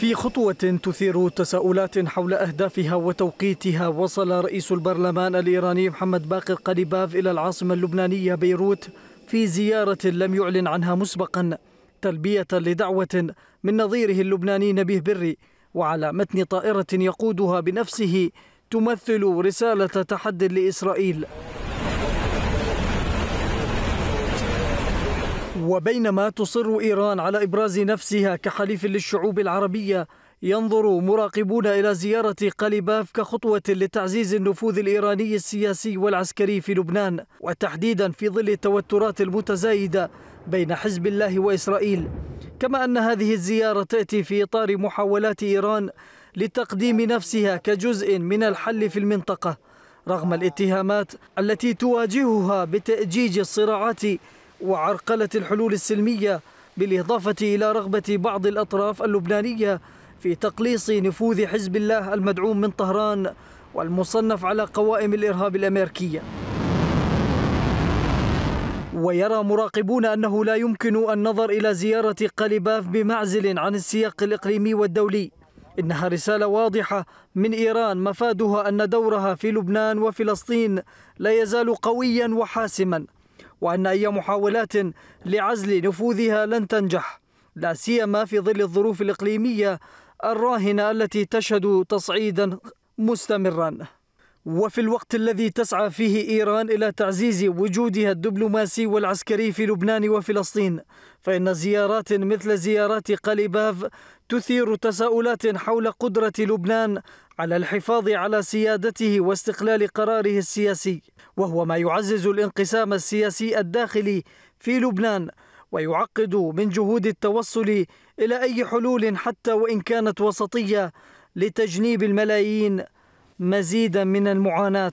في خطوة تثير تساؤلات حول أهدافها وتوقيتها وصل رئيس البرلمان الإيراني محمد باقر قليباف إلى العاصمة اللبنانية بيروت في زيارة لم يعلن عنها مسبقا تلبية لدعوة من نظيره اللبناني نبيه بري وعلى متن طائرة يقودها بنفسه تمثل رسالة تحد لإسرائيل وبينما تصر إيران على إبراز نفسها كحليف للشعوب العربية ينظر مراقبون إلى زيارة قليباف كخطوة لتعزيز النفوذ الإيراني السياسي والعسكري في لبنان وتحديدا في ظل التوترات المتزايدة بين حزب الله وإسرائيل كما أن هذه الزيارة تأتي في إطار محاولات إيران لتقديم نفسها كجزء من الحل في المنطقة رغم الاتهامات التي تواجهها بتأجيج الصراعات وعرقلة الحلول السلمية بالإضافة إلى رغبة بعض الأطراف اللبنانية في تقليص نفوذ حزب الله المدعوم من طهران والمصنف على قوائم الإرهاب الأمريكية ويرى مراقبون أنه لا يمكن النظر إلى زيارة قليباف بمعزل عن السياق الإقليمي والدولي إنها رسالة واضحة من إيران مفادها أن دورها في لبنان وفلسطين لا يزال قويا وحاسما وأن أي محاولات لعزل نفوذها لن تنجح لا سيما في ظل الظروف الإقليمية الراهنة التي تشهد تصعيدا مستمرا وفي الوقت الذي تسعى فيه إيران إلى تعزيز وجودها الدبلوماسي والعسكري في لبنان وفلسطين فإن زيارات مثل زيارات قليباف تثير تساؤلات حول قدرة لبنان على الحفاظ على سيادته واستقلال قراره السياسي وهو ما يعزز الانقسام السياسي الداخلي في لبنان ويعقد من جهود التوصل إلى أي حلول حتى وإن كانت وسطية لتجنيب الملايين مزيدا من المعاناه